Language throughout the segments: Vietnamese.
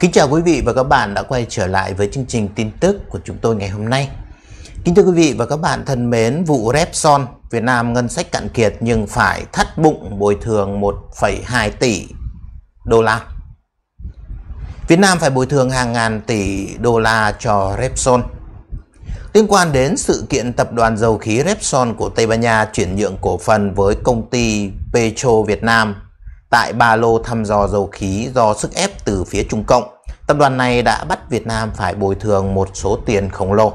Kính chào quý vị và các bạn đã quay trở lại với chương trình tin tức của chúng tôi ngày hôm nay. Kính thưa quý vị và các bạn thân mến, vụ Repson, Việt Nam ngân sách cạn kiệt nhưng phải thắt bụng bồi thường 1,2 tỷ đô la. Việt Nam phải bồi thường hàng ngàn tỷ đô la cho Repson. Liên quan đến sự kiện tập đoàn dầu khí Repson của Tây Ban Nha chuyển nhượng cổ phần với công ty Petro Việt Nam tại ba lô thăm dò dầu khí do sức ép từ phía Trung Cộng. Tập đoàn này đã bắt Việt Nam phải bồi thường một số tiền khổng lồ.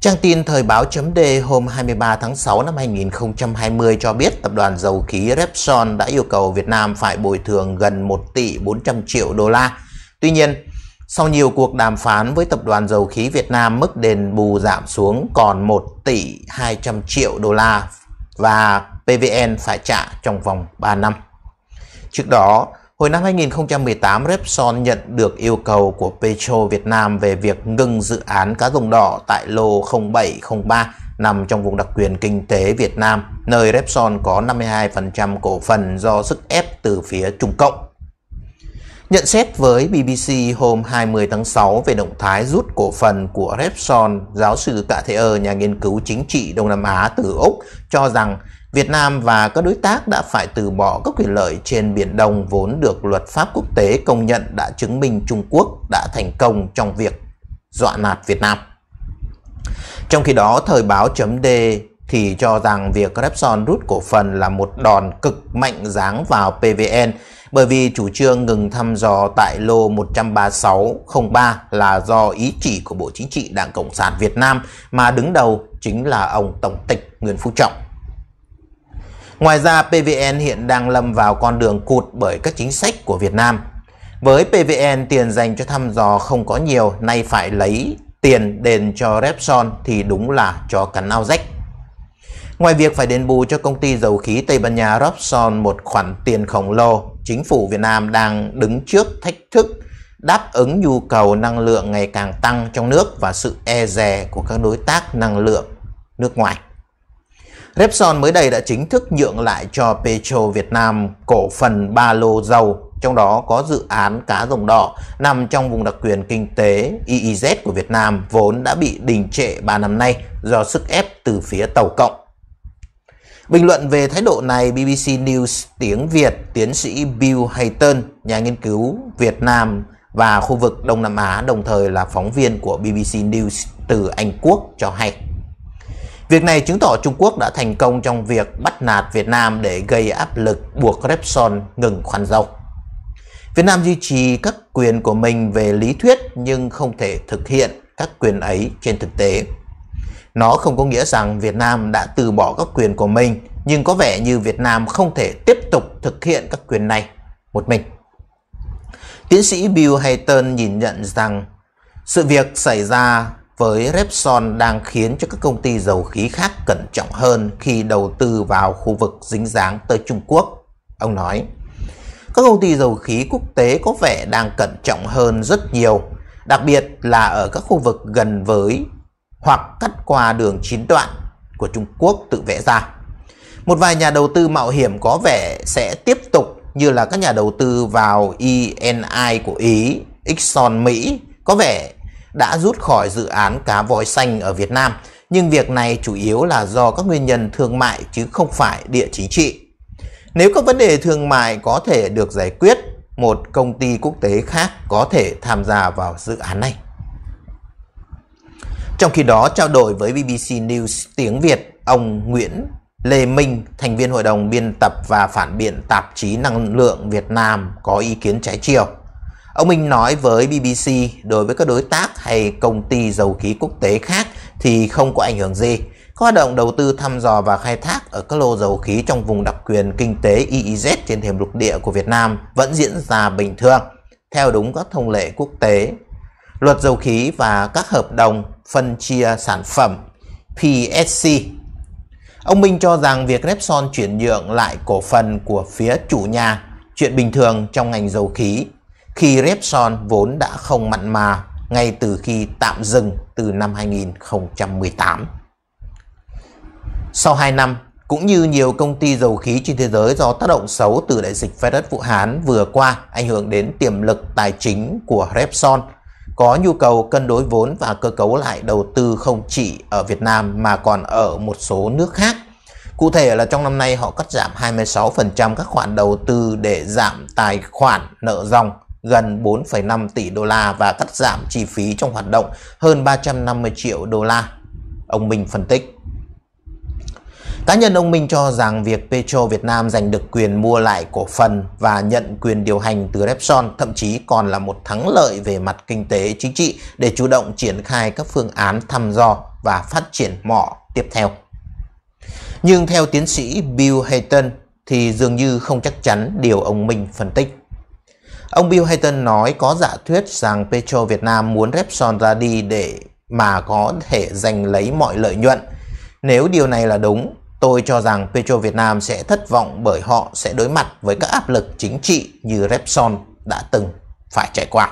Trang tin Thời báo chấm D hôm 23 tháng 6 năm 2020 cho biết tập đoàn dầu khí Repsol đã yêu cầu Việt Nam phải bồi thường gần 1 tỷ 400 triệu đô la. Tuy nhiên, sau nhiều cuộc đàm phán với tập đoàn dầu khí Việt Nam, mức đền bù giảm xuống còn 1 tỷ 200 triệu đô la và PVN phải trả trong vòng 3 năm. Trước đó, hồi năm 2018, Repsol nhận được yêu cầu của Petro Việt Nam về việc ngừng dự án cá rồng đỏ tại lô 0703 nằm trong vùng đặc quyền kinh tế Việt Nam, nơi Repsol có 52% cổ phần do sức ép từ phía Trung Cộng. Nhận xét với BBC hôm 20 tháng 6 về động thái rút cổ phần của Repsol, giáo sư Cạ Thế Ơ, nhà nghiên cứu chính trị Đông Nam Á từ Úc, cho rằng Việt Nam và các đối tác đã phải từ bỏ các quyền lợi trên Biển Đông vốn được luật pháp quốc tế công nhận đã chứng minh Trung Quốc đã thành công trong việc dọa nạt Việt Nam. Trong khi đó, thời báo chấm D thì cho rằng việc Repson rút cổ phần là một đòn cực mạnh giáng vào PVN bởi vì chủ trương ngừng thăm dò tại lô 13603 là do ý chỉ của Bộ Chính trị Đảng Cộng sản Việt Nam mà đứng đầu chính là ông Tổng tịch Nguyễn Phú Trọng. Ngoài ra, PVN hiện đang lâm vào con đường cụt bởi các chính sách của Việt Nam. Với PVN, tiền dành cho thăm dò không có nhiều, nay phải lấy tiền đền cho Repsol thì đúng là cho cắn ao rách. Ngoài việc phải đền bù cho công ty dầu khí Tây Ban Nha Repsol một khoản tiền khổng lồ, chính phủ Việt Nam đang đứng trước thách thức đáp ứng nhu cầu năng lượng ngày càng tăng trong nước và sự e dè của các đối tác năng lượng nước ngoài. Repsol mới đây đã chính thức nhượng lại cho Petro Việt Nam cổ phần ba lô dầu trong đó có dự án cá rồng đỏ nằm trong vùng đặc quyền kinh tế EEZ của Việt Nam vốn đã bị đình trệ 3 năm nay do sức ép từ phía Tàu Cộng. Bình luận về thái độ này, BBC News tiếng Việt, tiến sĩ Bill Hayton, nhà nghiên cứu Việt Nam và khu vực Đông Nam Á, đồng thời là phóng viên của BBC News từ Anh Quốc cho hay. Việc này chứng tỏ Trung Quốc đã thành công trong việc bắt nạt Việt Nam để gây áp lực buộc Repsol ngừng khoan dầu. Việt Nam duy trì các quyền của mình về lý thuyết nhưng không thể thực hiện các quyền ấy trên thực tế. Nó không có nghĩa rằng Việt Nam đã từ bỏ các quyền của mình, nhưng có vẻ như Việt Nam không thể tiếp tục thực hiện các quyền này một mình. Tiến sĩ Bill Hayton nhìn nhận rằng sự việc xảy ra với Repsol đang khiến cho các công ty dầu khí khác cẩn trọng hơn khi đầu tư vào khu vực dính dáng tới Trung Quốc. Ông nói, các công ty dầu khí quốc tế có vẻ đang cẩn trọng hơn rất nhiều, đặc biệt là ở các khu vực gần với hoặc cắt qua đường chín đoạn của Trung Quốc tự vẽ ra. Một vài nhà đầu tư mạo hiểm có vẻ sẽ tiếp tục như là các nhà đầu tư vào ENI của Ý, Exxon Mỹ có vẻ đã rút khỏi dự án cá voi xanh ở Việt Nam, nhưng việc này chủ yếu là do các nguyên nhân thương mại chứ không phải địa chính trị. Nếu các vấn đề thương mại có thể được giải quyết, một công ty quốc tế khác có thể tham gia vào dự án này. Trong khi đó, trao đổi với BBC News tiếng Việt, ông Nguyễn Lê Minh, thành viên hội đồng biên tập và phản biện tạp chí Năng lượng Việt Nam có ý kiến trái chiều. Ông Minh nói với BBC đối với các đối tác hay công ty dầu khí quốc tế khác thì không có ảnh hưởng gì. Các hoạt động đầu tư thăm dò và khai thác ở các lô dầu khí trong vùng đặc quyền kinh tế EEZ trên thềm lục địa của Việt Nam vẫn diễn ra bình thường, theo đúng các thông lệ quốc tế. Luật dầu khí và các hợp đồng phân chia sản phẩm PSC. Ông Minh cho rằng việc Repsol chuyển nhượng lại cổ phần của phía chủ nhà chuyện bình thường trong ngành dầu khí khi Repson vốn đã không mặn mà ngay từ khi tạm dừng từ năm 2018. Sau 2 năm, cũng như nhiều công ty dầu khí trên thế giới do tác động xấu từ đại dịch virus Vũ Hán vừa qua ảnh hưởng đến tiềm lực tài chính của Repson, có nhu cầu cân đối vốn và cơ cấu lại đầu tư không chỉ ở Việt Nam mà còn ở một số nước khác. Cụ thể là trong năm nay họ cắt giảm 26% các khoản đầu tư để giảm tài khoản nợ dòng gần 4,5 tỷ đô la và cắt giảm chi phí trong hoạt động hơn 350 triệu đô la. Ông Minh phân tích. Cá nhân ông Minh cho rằng việc Petro Việt Nam giành được quyền mua lại cổ phần và nhận quyền điều hành từ Repsol thậm chí còn là một thắng lợi về mặt kinh tế chính trị để chủ động triển khai các phương án thăm dò và phát triển mỏ tiếp theo. Nhưng theo tiến sĩ Bill Hayton thì dường như không chắc chắn điều ông Minh phân tích. Ông Bill Hayton nói có giả thuyết rằng Petro Việt Nam muốn Repsol ra đi để mà có thể giành lấy mọi lợi nhuận. Nếu điều này là đúng, tôi cho rằng Petro Việt Nam sẽ thất vọng bởi họ sẽ đối mặt với các áp lực chính trị như Repsol đã từng phải trải qua.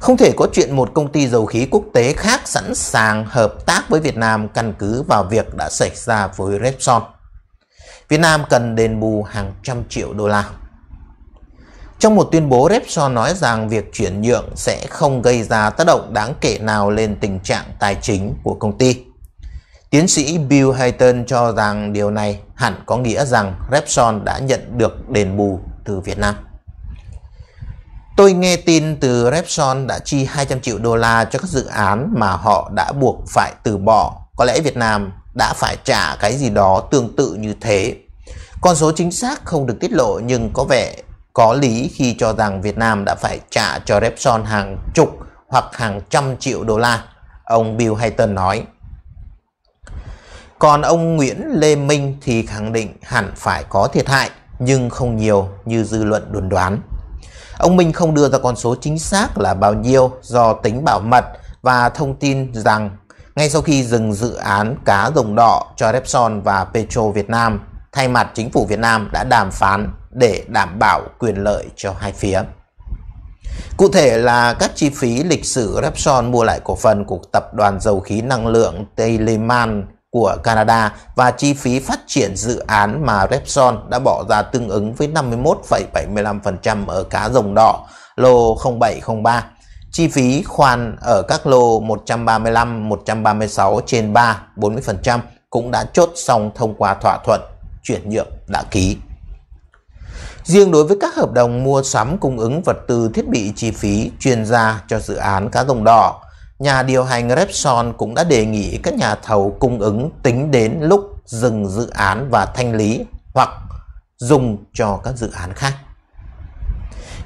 Không thể có chuyện một công ty dầu khí quốc tế khác sẵn sàng hợp tác với Việt Nam căn cứ vào việc đã xảy ra với Repsol. Việt Nam cần đền bù hàng trăm triệu đô la. Trong một tuyên bố, Repsol nói rằng việc chuyển nhượng sẽ không gây ra tác động đáng kể nào lên tình trạng tài chính của công ty. Tiến sĩ Bill Hayton cho rằng điều này hẳn có nghĩa rằng Repsol đã nhận được đền bù từ Việt Nam. Tôi nghe tin từ Repsol đã chi 200 triệu đô la cho các dự án mà họ đã buộc phải từ bỏ. Có lẽ Việt Nam đã phải trả cái gì đó tương tự như thế. Con số chính xác không được tiết lộ nhưng có vẻ có lý khi cho rằng Việt Nam đã phải trả cho Repsol hàng chục hoặc hàng trăm triệu đô la, ông Bill Hayton nói. Còn ông Nguyễn Lê Minh thì khẳng định hẳn phải có thiệt hại, nhưng không nhiều như dư luận đồn đoán. Ông Minh không đưa ra con số chính xác là bao nhiêu do tính bảo mật và thông tin rằng ngay sau khi dừng dự án cá rồng đỏ cho Repsol và Petro Việt Nam, thay mặt chính phủ Việt Nam đã đàm phán để đảm bảo quyền lợi cho hai phía. Cụ thể là các chi phí lịch sử Repsol mua lại cổ phần của tập đoàn dầu khí năng lượng Teleman của Canada và chi phí phát triển dự án mà Repsol đã bỏ ra tương ứng với 51,75% ở cá rồng đỏ lô 0703. Chi phí khoan ở các lô 135, 136 trên 3, 40% cũng đã chốt xong thông qua thỏa thuận chuyển nhượng đã ký. Riêng đối với các hợp đồng mua sắm cung ứng vật tư thiết bị chi phí chuyên gia cho dự án cá rồng đỏ, nhà điều hành Repson cũng đã đề nghị các nhà thầu cung ứng tính đến lúc dừng dự án và thanh lý hoặc dùng cho các dự án khác.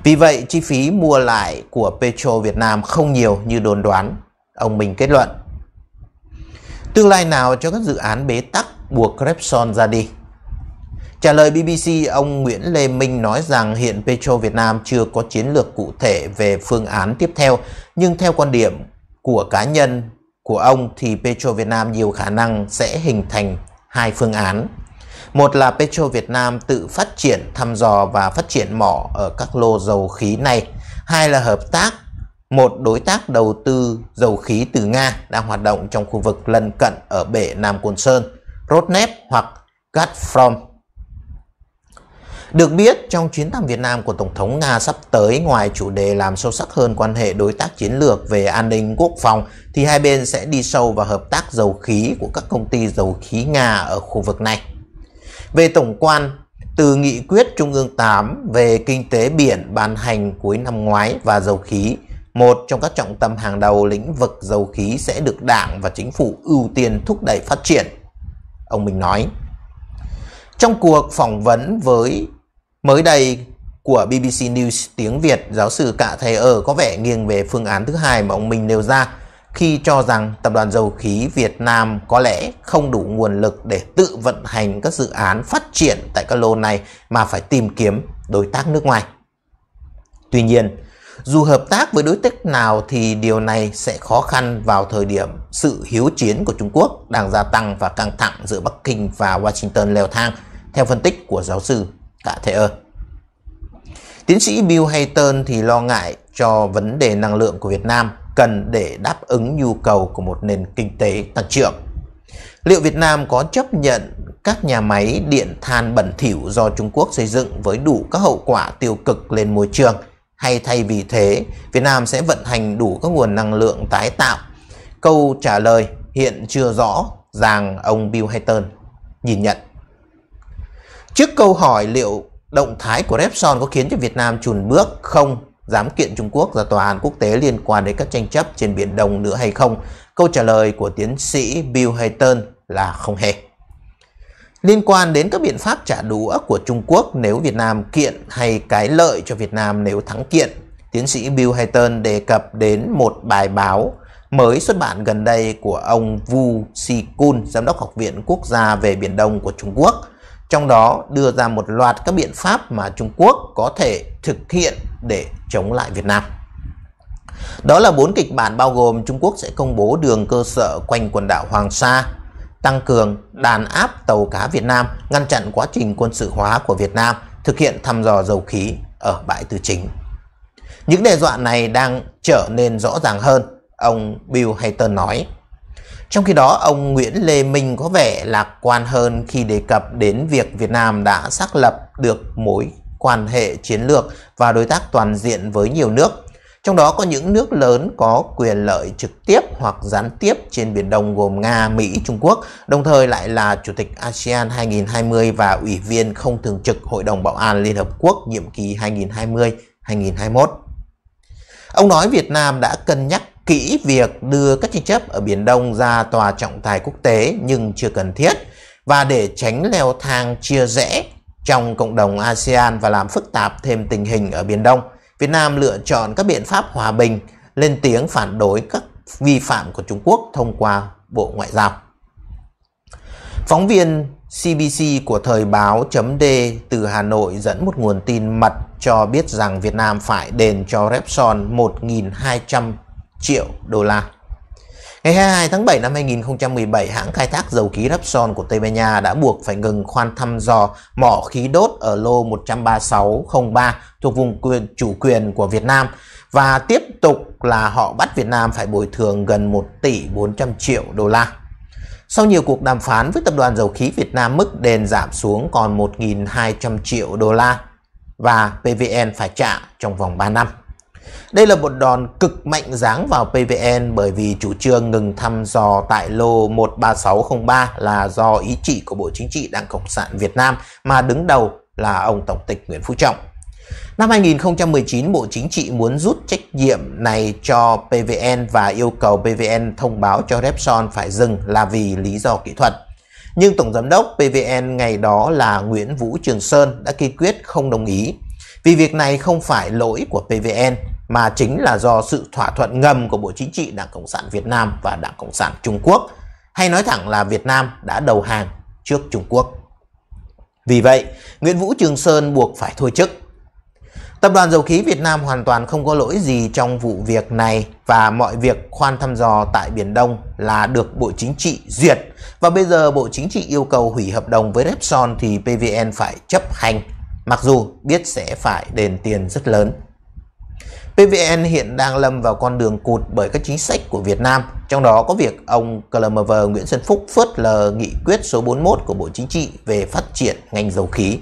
Vì vậy, chi phí mua lại của Petro Việt Nam không nhiều như đồn đoán, ông Minh kết luận. Tương lai nào cho các dự án bế tắc buộc Repson ra đi? Trả lời BBC, ông Nguyễn Lê Minh nói rằng hiện Petro Việt Nam chưa có chiến lược cụ thể về phương án tiếp theo, nhưng theo quan điểm của cá nhân của ông thì Petro Việt Nam nhiều khả năng sẽ hình thành hai phương án. Một là Petro Việt Nam tự phát triển, thăm dò và phát triển mỏ ở các lô dầu khí này. Hai là hợp tác một đối tác đầu tư dầu khí từ Nga đang hoạt động trong khu vực lân cận ở bể Nam Côn Sơn, Rosneft hoặc Gazprom. Được biết, trong chuyến thăm Việt Nam của Tổng thống Nga sắp tới, ngoài chủ đề làm sâu sắc hơn quan hệ đối tác chiến lược về an ninh quốc phòng, thì hai bên sẽ đi sâu vào hợp tác dầu khí của các công ty dầu khí Nga ở khu vực này. Về tổng quan, từ nghị quyết Trung ương 8 về kinh tế biển ban hành cuối năm ngoái và dầu khí, một trong các trọng tâm hàng đầu lĩnh vực dầu khí sẽ được Đảng và Chính phủ ưu tiên thúc đẩy phát triển. Ông Minh nói, trong cuộc phỏng vấn với Mới đây của BBC News tiếng Việt, giáo sư Cạ Thầy Ở có vẻ nghiêng về phương án thứ hai mà ông Minh nêu ra khi cho rằng Tập đoàn Dầu khí Việt Nam có lẽ không đủ nguồn lực để tự vận hành các dự án phát triển tại các lô này mà phải tìm kiếm đối tác nước ngoài. Tuy nhiên, dù hợp tác với đối tác nào thì điều này sẽ khó khăn vào thời điểm sự hiếu chiến của Trung Quốc đang gia tăng và căng thẳng giữa Bắc Kinh và Washington leo thang, theo phân tích của giáo sư Cả Thế ơ. Tiến sĩ Bill Hayton thì lo ngại cho vấn đề năng lượng của Việt Nam cần để đáp ứng nhu cầu của một nền kinh tế tăng trưởng. Liệu Việt Nam có chấp nhận các nhà máy điện than bẩn thỉu do Trung Quốc xây dựng với đủ các hậu quả tiêu cực lên môi trường hay thay vì thế Việt Nam sẽ vận hành đủ các nguồn năng lượng tái tạo? Câu trả lời hiện chưa rõ rằng ông Bill Hayton nhìn nhận. Trước câu hỏi liệu động thái của Repsol có khiến cho Việt Nam chùn bước không dám kiện Trung Quốc ra tòa án quốc tế liên quan đến các tranh chấp trên Biển Đông nữa hay không? Câu trả lời của tiến sĩ Bill Hayton là không hề. Liên quan đến các biện pháp trả đũa của Trung Quốc nếu Việt Nam kiện hay cái lợi cho Việt Nam nếu thắng kiện, tiến sĩ Bill Hayton đề cập đến một bài báo mới xuất bản gần đây của ông Wu Sikun, giám đốc Học viện Quốc gia về Biển Đông của Trung Quốc – trong đó đưa ra một loạt các biện pháp mà Trung Quốc có thể thực hiện để chống lại Việt Nam. Đó là bốn kịch bản bao gồm Trung Quốc sẽ công bố đường cơ sở quanh quần đảo Hoàng Sa, tăng cường đàn áp tàu cá Việt Nam, ngăn chặn quá trình quân sự hóa của Việt Nam, thực hiện thăm dò dầu khí ở bãi Tư Chính. Những đe dọa này đang trở nên rõ ràng hơn, ông Bill Hayton nói. Trong khi đó, ông Nguyễn Lê Minh có vẻ lạc quan hơn khi đề cập đến việc Việt Nam đã xác lập được mối quan hệ chiến lược và đối tác toàn diện với nhiều nước. Trong đó có những nước lớn có quyền lợi trực tiếp hoặc gián tiếp trên Biển Đông gồm Nga, Mỹ, Trung Quốc, đồng thời lại là Chủ tịch ASEAN 2020 và Ủy viên không thường trực Hội đồng Bảo an Liên Hợp Quốc nhiệm kỳ 2020-2021. Ông nói Việt Nam đã cân nhắc kỹ việc đưa các tranh chấp ở Biển Đông ra tòa trọng tài quốc tế nhưng chưa cần thiết và để tránh leo thang chia rẽ trong cộng đồng ASEAN và làm phức tạp thêm tình hình ở Biển Đông. Việt Nam lựa chọn các biện pháp hòa bình, lên tiếng phản đối các vi phạm của Trung Quốc thông qua Bộ Ngoại giao. Phóng viên CBC của thời báo chấm D từ Hà Nội dẫn một nguồn tin mật cho biết rằng Việt Nam phải đền cho Repson 1.200 triệu đô la. Ngày 22 tháng 7 năm 2017, hãng khai thác dầu khí Repsol của Tây Ban Nha đã buộc phải ngừng khoan thăm dò mỏ khí đốt ở lô 13603 thuộc vùng quyền, chủ quyền của Việt Nam và tiếp tục là họ bắt Việt Nam phải bồi thường gần 1 tỷ 400 triệu đô la. Sau nhiều cuộc đàm phán với Tập đoàn Dầu khí Việt Nam, mức đền giảm xuống còn 1.200 triệu đô la và PVN phải trả trong vòng 3 năm. Đây là một đòn cực mạnh giáng vào PVN bởi vì chủ trương ngừng thăm dò tại lô 13603 là do ý chỉ của Bộ Chính trị Đảng Cộng sản Việt Nam mà đứng đầu là ông Tổng tịch Nguyễn Phú Trọng. Năm 2019, Bộ Chính trị muốn rút trách nhiệm này cho PVN và yêu cầu PVN thông báo cho Repson phải dừng là vì lý do kỹ thuật. Nhưng Tổng Giám đốc PVN ngày đó là Nguyễn Vũ Trường Sơn đã kiên quyết không đồng ý. Vì việc này không phải lỗi của PVN mà chính là do sự thỏa thuận ngầm của Bộ Chính trị Đảng Cộng sản Việt Nam và Đảng Cộng sản Trung Quốc. Hay nói thẳng là Việt Nam đã đầu hàng trước Trung Quốc. Vì vậy, Nguyễn Vũ Trường Sơn buộc phải thôi chức. Tập đoàn Dầu khí Việt Nam hoàn toàn không có lỗi gì trong vụ việc này và mọi việc khoan thăm dò tại Biển Đông là được Bộ Chính trị duyệt và bây giờ Bộ Chính trị yêu cầu hủy hợp đồng với Repsol thì PVN phải chấp hành mặc dù biết sẽ phải đền tiền rất lớn. PVN hiện đang lâm vào con đường cụt bởi các chính sách của Việt Nam, trong đó có việc ông CLMV Nguyễn Xuân Phúc phớt lờ nghị quyết số 41 của Bộ Chính trị về phát triển ngành dầu khí.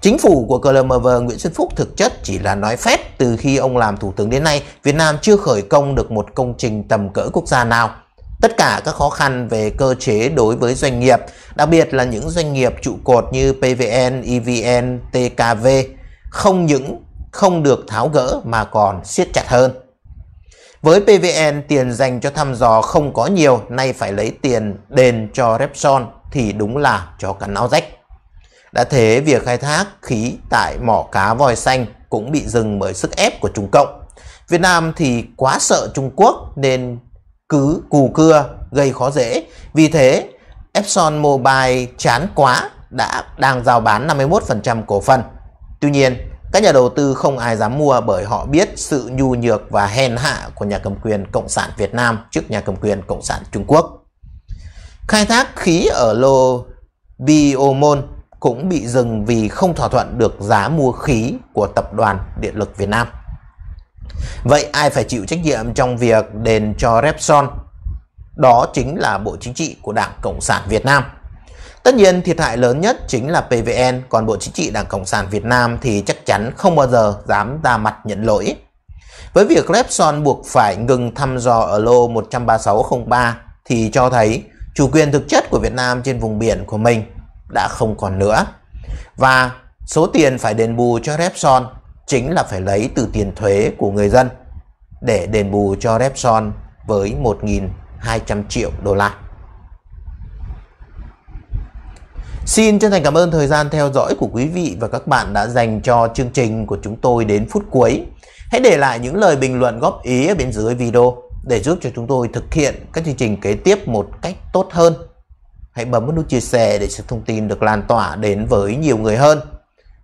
Chính phủ của CLMV Nguyễn Xuân Phúc thực chất chỉ là nói phép từ khi ông làm thủ tướng đến nay, Việt Nam chưa khởi công được một công trình tầm cỡ quốc gia nào tất cả các khó khăn về cơ chế đối với doanh nghiệp, đặc biệt là những doanh nghiệp trụ cột như PVN, EVN, TKV không những không được tháo gỡ mà còn siết chặt hơn. Với PVN, tiền dành cho thăm dò không có nhiều, nay phải lấy tiền đền cho Repson thì đúng là cho cắn áo rách. Đã thế, việc khai thác khí tại mỏ cá voi xanh cũng bị dừng bởi sức ép của Trung Cộng. Việt Nam thì quá sợ Trung Quốc nên cứ cù cưa gây khó dễ. Vì thế, Epson Mobile chán quá đã đang giao bán 51% cổ phần. Tuy nhiên, các nhà đầu tư không ai dám mua bởi họ biết sự nhu nhược và hèn hạ của nhà cầm quyền Cộng sản Việt Nam trước nhà cầm quyền Cộng sản Trung Quốc. Khai thác khí ở lô Biomon cũng bị dừng vì không thỏa thuận được giá mua khí của Tập đoàn Điện lực Việt Nam. Vậy ai phải chịu trách nhiệm trong việc đền cho Repson? Đó chính là Bộ Chính trị của Đảng Cộng sản Việt Nam. Tất nhiên thiệt hại lớn nhất chính là PVN, còn Bộ Chính trị Đảng Cộng sản Việt Nam thì chắc chắn không bao giờ dám ra mặt nhận lỗi. Với việc Repson buộc phải ngừng thăm dò ở lô 13603 thì cho thấy chủ quyền thực chất của Việt Nam trên vùng biển của mình đã không còn nữa. Và số tiền phải đền bù cho Repson chính là phải lấy từ tiền thuế của người dân để đền bù cho Repson với 1.200 triệu đô la. Xin chân thành cảm ơn thời gian theo dõi của quý vị và các bạn đã dành cho chương trình của chúng tôi đến phút cuối. Hãy để lại những lời bình luận góp ý ở bên dưới video để giúp cho chúng tôi thực hiện các chương trình kế tiếp một cách tốt hơn. Hãy bấm nút chia sẻ để sự thông tin được lan tỏa đến với nhiều người hơn